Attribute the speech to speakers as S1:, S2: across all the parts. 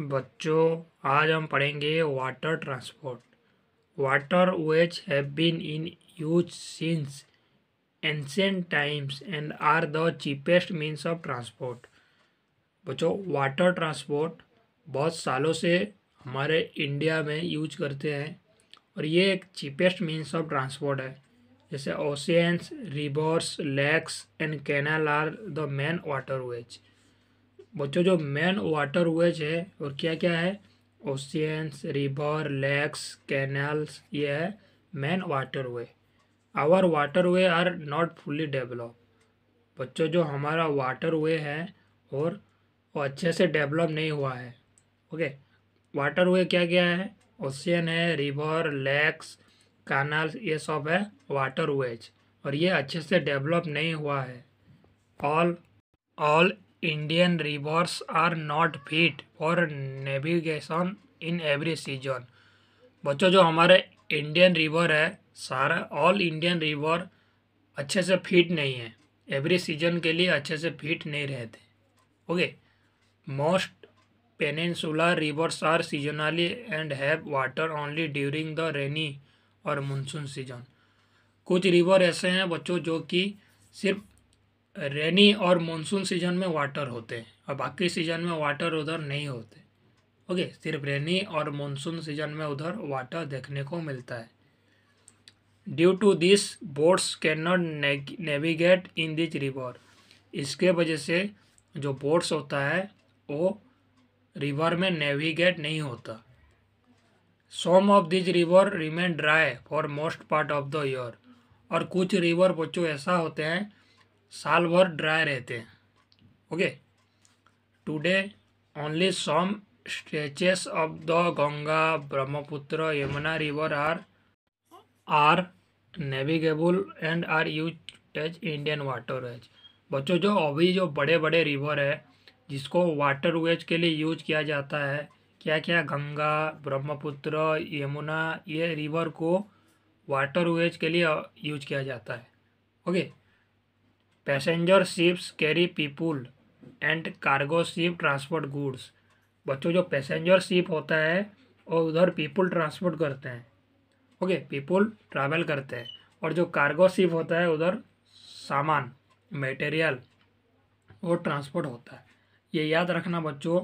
S1: बच्चों आज हम पढ़ेंगे water transport water ways have been in use since ancient times and are the cheapest means of transport बच्चों water transport बहुत सालों से हमारे इंडिया में यूज करते हैं और ये एक चीपेस्ट मीन्स ऑफ ट्रांसपोर्ट है जैसे oceans rivers lakes and canal are the main water ways बच्चों जो मेन वाटर वेज है और क्या क्या है ओशियंस रिवर लेक्स कैनल्स ये है main water way our water way are not fully develop बच्चों जो हमारा वाटर वे है और वो अच्छे से डेवलप नहीं हुआ है ओके वाटर वे क्या क्या है ओशियन है रिवर लेक्स कैनल्स ये सब है वाटर वेज और ये अच्छे से डेवलप नहीं हुआ है all all Indian rivers are not fit for navigation in every season बच्चों जो हमारे इंडियन रिवर है सारा ऑल इंडियन रिवर अच्छे से फिट नहीं है एवरी सीजन के लिए अच्छे से फिट नहीं रहते okay most peninsular rivers are seasonally and have water only during the rainy और मानसून सीजन कुछ रिवर ऐसे हैं बच्चों जो कि सिर्फ रेनी और मानसून सीजन में वाटर होते हैं और बाकी सीजन में वाटर उधर नहीं होते ओके सिर्फ रेनी और मानसून सीजन में उधर वाटर देखने को मिलता है due to this boats can not navigate in this river इसके वजह से जो बोट्स होता है वो रिवर में नेविगेट नहीं होता some of this river remain dry for most part of the year और कुछ रिवर बच्चों ऐसा होते हैं साल भर ड्राई रहते हैं okay today only some stretches of the Ganga Brahmaputra Yamuna river are are navigable and are use as Indian water ways बच्चों जो अभी जो बड़े बड़े रिवर है जिसको वाटर वेज के लिए यूज किया जाता है क्या क्या गंगा ब्रह्मपुत्र यमुना ये रिवर को वाटर वेज के लिए यूज किया जाता है okay passenger ships carry people and cargo ship transport goods बच्चों जो पैसेंजर शिप होता है और उधर पीपुल ट्रांसपोर्ट करते हैं ओके पीपुल ट्रैवल करते हैं और जो कार्गो शिप होता है उधर सामान मटेरियल वो ट्रांसपोर्ट होता है ये याद रखना बच्चों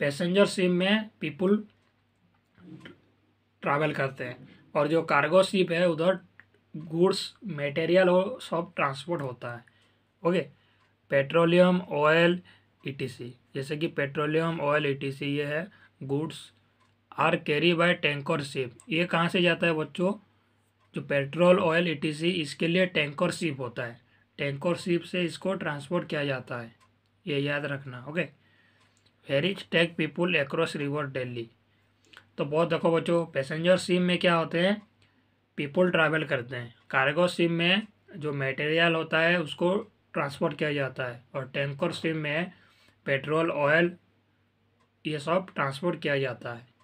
S1: पैसेंजर शिप में पीपुल ट्रैवल करते हैं और जो कार्गो शिप है उधर गुड्स मटेरियल और सब ट्रांसपोर्ट होता है ओके पेट्रोलियम ऑयल ईटीसी जैसे कि पेट्रोलियम ऑयल ईटीसी ये है goods are carry by tanker ship ये कहाँ से जाता है बच्चों जो पेट्रोल ऑयल ईटीसी इसके लिए टैंकर शिप होता है टैंकर शिप से इसको ट्रांसपोर्ट किया जाता है ये याद रखना okay ferries take people across river daily तो बहुत देखो बच्चों पैसेंजर शिप में क्या होते हैं पीपुल ट्रैवल करते हैं कार्गो शिप में जो मटेरियल होता है उसको ट्रांसपोर्ट किया जाता है और टैंकर से में पेट्रोल ऑयल ये सब ट्रांसपोर्ट किया जाता है